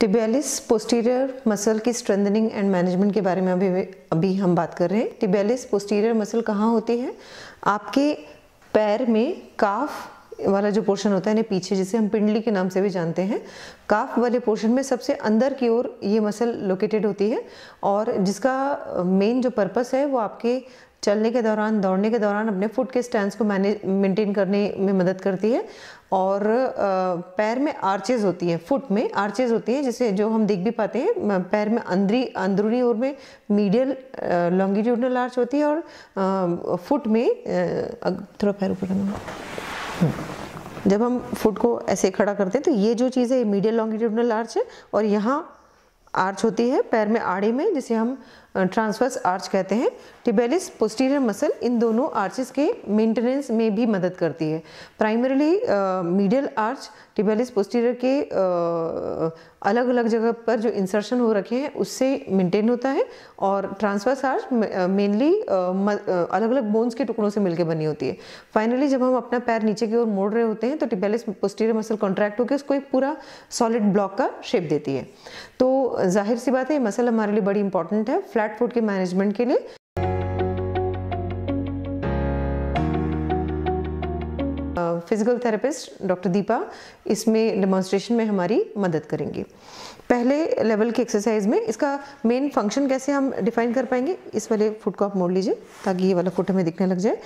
टिबेलिस posterior muscle की strengthening and management के बारे में अभी अभी हम बात कर रहे हैं टिबेलिस पोस्टीरियर मसल कहाँ होती है आपके पैर में काफ वाला जो पोर्शन होता है ना पीछे जिसे हम पिंडली के नाम से भी जानते हैं काफ वाले पोर्शन में सबसे अंदर की ओर ये मसल लोकेटेड होती है और जिसका मेन जो पर्पस है वो आपके चलने के दौरान दौड़ने के दौरान अपने फुट के स्टैंड को मैनेज मेंटेन करने में मदद करती है और पैर में आर्चेज होती है फुट में आर्चेज होती है जिसे जो हम देख भी पाते हैं पैर में अंदरी अंदरूनी ओर में मीडियल लॉन्गिट्यूडनल आर्च होती है और फुट में थोड़ा पैर ऊपर जब हम फुट को ऐसे खड़ा करते हैं तो ये जो चीज़ है मीडियल लॉन्गिट्यूडनल आर्च है और यहाँ आर्च होती है पैर में आड़े में जिसे हम ट्रांसवर्स आर्च कहते हैं टिबेलिस पोस्टीरियर मसल इन दोनों आर्चेस के मेंटेनेंस में भी मदद करती है primarily medial arch tibialis posterior के uh, अलग अलग जगह पर जो इंसर्शन हो रखे हैं उससे मेंटेन होता है और ट्रांसवर्स आर्च मेनली अलग अलग बोन्स के टुकड़ों से मिलकर बनी होती है फाइनली जब हम अपना पैर नीचे की ओर मोड़ रहे होते हैं तो टिबेलिस पोस्टीरियर मसल कॉन्ट्रैक्ट होकर उसको एक पूरा सॉलिड ब्लॉक का शेप देती है तो जाहिर सी बात है ये मसल हमारे लिए बड़ी इंपॉर्टेंट है फ्लैट फूड के मैनेजमेंट के लिए फिजिकल थेरेपिस्ट डॉक्टर दीपा इसमें डेमोन्स्ट्रेशन में हमारी मदद करेंगे पहले लेवल की एक्सरसाइज में इसका मेन फंक्शन कैसे हम डिफाइन कर पाएंगे इस वाले फुट को आप मोड़ लीजिए ताकि ये वाला फुट हमें दिखने लग जाए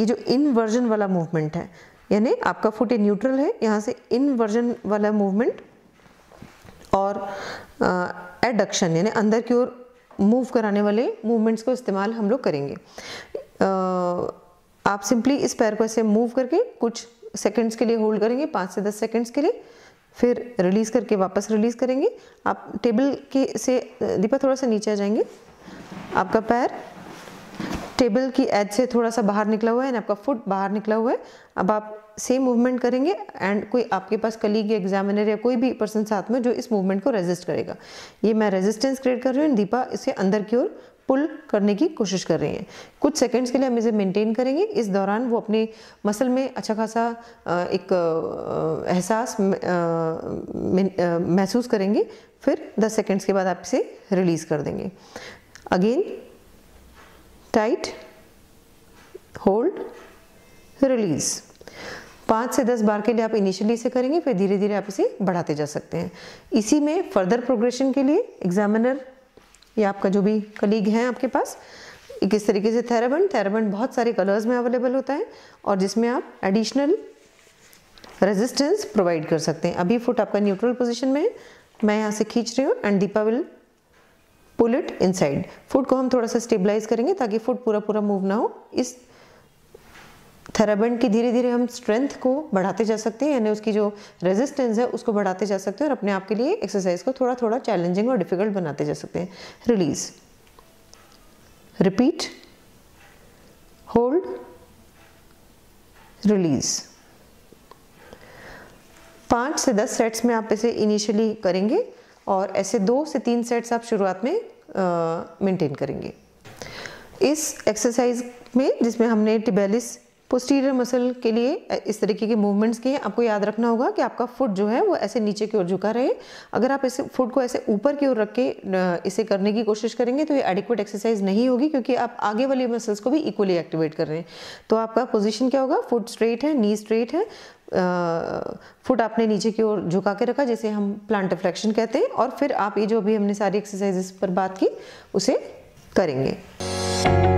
ये जो इनवर्जन वाला मूवमेंट है यानी आपका फुट ये न्यूट्रल है यहाँ से इनवर्जन वाला मूवमेंट और एडक्शन यानी अंदर की ओर मूव कराने वाले मूवमेंट्स को इस्तेमाल हम लोग करेंगे आप सिंपली इस पैर को ऐसे मूव करके कुछ सेकंड्स के लिए होल्ड करेंगे पाँच से दस सेकंड्स के लिए फिर रिलीज़ करके वापस रिलीज़ करेंगे आप टेबल के से दीपा थोड़ा सा नीचे आ जाएंगे आपका पैर टेबल की एज से थोड़ा सा बाहर निकला हुआ है एंड आपका फुट बाहर निकला हुआ है अब आप सेम मूवमेंट करेंगे एंड कोई आपके पास कलीग या एग्जामिनर या कोई भी पर्सन साथ में जो इस मूवमेंट को रेजिस्ट करेगा ये मैं रेजिस्टेंस क्रिएट कर रही हूँ दीपा इसे अंदर की ओर पुल करने की कोशिश कर रही हैं कुछ सेकंड्स के लिए हम इसे मेंटेन करेंगे इस दौरान वो अपने मसल में अच्छा खासा एक एहसास महसूस करेंगे फिर 10 सेकंड्स के बाद आप इसे रिलीज़ कर देंगे अगेन टाइट होल्ड रिलीज़ पाँच से दस बार के लिए आप इनिशियली से करेंगे फिर धीरे धीरे आप इसे बढ़ाते जा सकते हैं इसी में फर्दर प्रोग्रेशन के लिए एग्जामिनर या आपका जो भी कलीग हैं आपके पास किस तरीके से थेराबन थेराबन बहुत सारे कलर्स में अवेलेबल होता है और जिसमें आप एडिशनल रेजिस्टेंस प्रोवाइड कर सकते हैं अभी फुट आपका न्यूट्रल पोजिशन में है मैं यहाँ से खींच रही हूँ and Deepa will pull it inside foot को हम थोड़ा सा स्टेबलाइज करेंगे ताकि फुट पूरा पूरा मूव ना हो इस थेराबेंड की धीरे धीरे हम स्ट्रेंथ को बढ़ाते जा सकते हैं यानी उसकी जो रेजिस्टेंस है उसको बढ़ाते जा सकते हैं और अपने आप के लिए एक्सरसाइज को थोड़ा थोड़ा चैलेंजिंग और डिफिकल्ट बनाते जा सकते हैं रिलीज रिपीट होल्ड रिलीज पाँच से दस सेट्स में आप इसे इनिशियली करेंगे और ऐसे दो से तीन सेट्स आप शुरुआत में मेंटेन करेंगे इस एक्सरसाइज में जिसमें हमने टिबेलिस पोस्टीरियर मसल के लिए इस तरीके के मूवमेंट्स के आपको याद रखना होगा कि आपका फुट जो है वो ऐसे नीचे की ओर झुका रहे अगर आप इसे फुट को ऐसे ऊपर की ओर रख के इसे करने की कोशिश करेंगे तो ये एडिक्वेट एक्सरसाइज नहीं होगी क्योंकि आप आगे वाले मसल्स को भी इक्वली एक्टिवेट कर रहे हैं तो आपका पोजिशन क्या होगा फुट स्ट्रेट है नी स्ट्रेट है फुट आपने नीचे की ओर झुका के रखा जैसे हम प्लांट फ्लैक्शन कहते हैं और फिर आप ये जो अभी हमने सारी एक्सरसाइजेस पर बात की उसे करेंगे